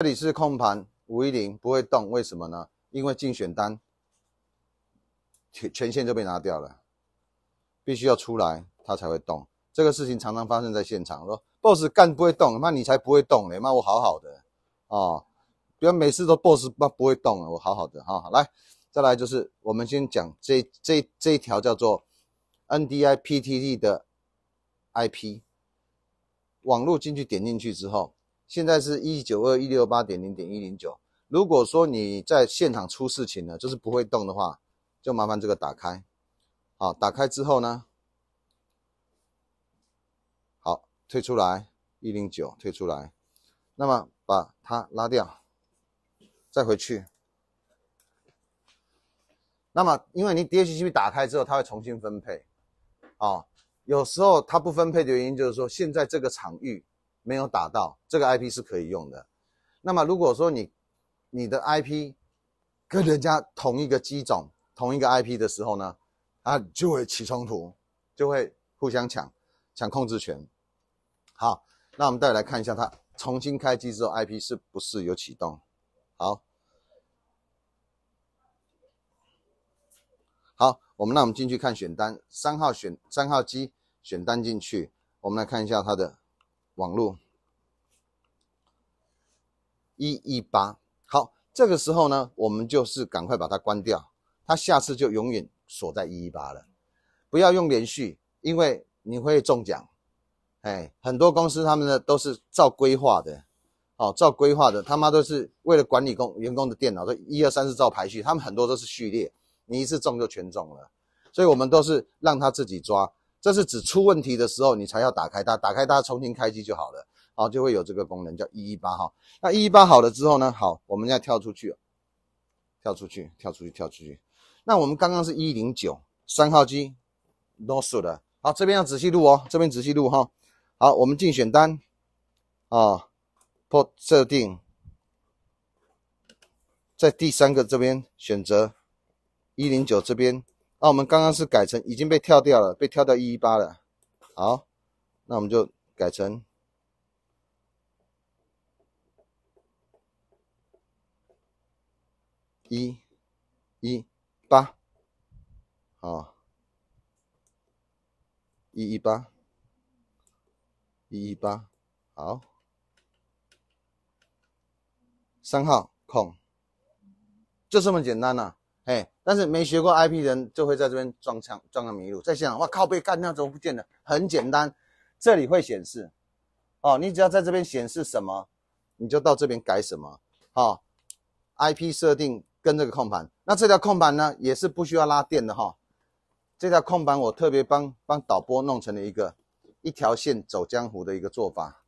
这里是控盘五一零不会动，为什么呢？因为竞选单权限就被拿掉了，必须要出来它才会动。这个事情常常发生在现场，说 boss 干不会动，那你才不会动嘞！那我好好的啊，不要每次都 boss 不不会动啊！我好好的哈，来再来就是我们先讲这这这一条叫做 N D I P T D 的 I P 网络进去点进去之后。现在是一九二一六八点零点一零九。如果说你在现场出事情了，就是不会动的话，就麻烦这个打开，好，打开之后呢，好退出来一零九退出来，那么把它拉掉，再回去。那么因为你 DHCB 打开之后，它会重新分配，啊，有时候它不分配的原因就是说现在这个场域。没有打到这个 IP 是可以用的。那么如果说你你的 IP 跟人家同一个机种、同一个 IP 的时候呢，啊就会起冲突，就会互相抢抢控制权。好，那我们再来看一下，它重新开机之后 IP 是不是有启动？好，好，我们那我们进去看选单，三号选三号机选单进去，我们来看一下它的。网络一一八，好，这个时候呢，我们就是赶快把它关掉，它下次就永远锁在一一八了。不要用连续，因为你会中奖。哎，很多公司他们呢都是照规划的，哦，照规划的，他妈都是为了管理工员工的电脑，都一二三四照排序，他们很多都是序列，你一次中就全中了。所以我们都是让他自己抓。这是指出问题的时候，你才要打开它，打开它重新开机就好了，好就会有这个功能叫一一八哈。那一一八好了之后呢？好，我们要跳出去，跳出去，跳出去，跳出去。那我们刚刚是一零九三号机，no 数的，好，这边要仔细录哦，这边仔细录哈。好，我们进选单，啊破设定，在第三个这边选择一零九这边。那我们刚刚是改成已经被跳掉了，被跳掉一一八了。好，那我们就改成一一八。好，一一八，一一八。好，三号空，就这么简单呐。哎，但是没学过 IP 人就会在这边装腔装个迷路，在现场哇靠，被干掉怎么不见了。很简单，这里会显示，哦，你只要在这边显示什么，你就到这边改什么。好，IP 设定跟这个控盘，那这条控盘呢也是不需要拉电的哈。这条控盘我特别帮帮导播弄成了一个一条线走江湖的一个做法，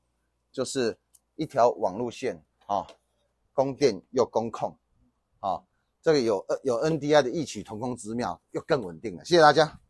就是一条网路线啊，供电又供控啊。这个有有 N D I 的异曲同工之妙，又更稳定了。谢谢大家。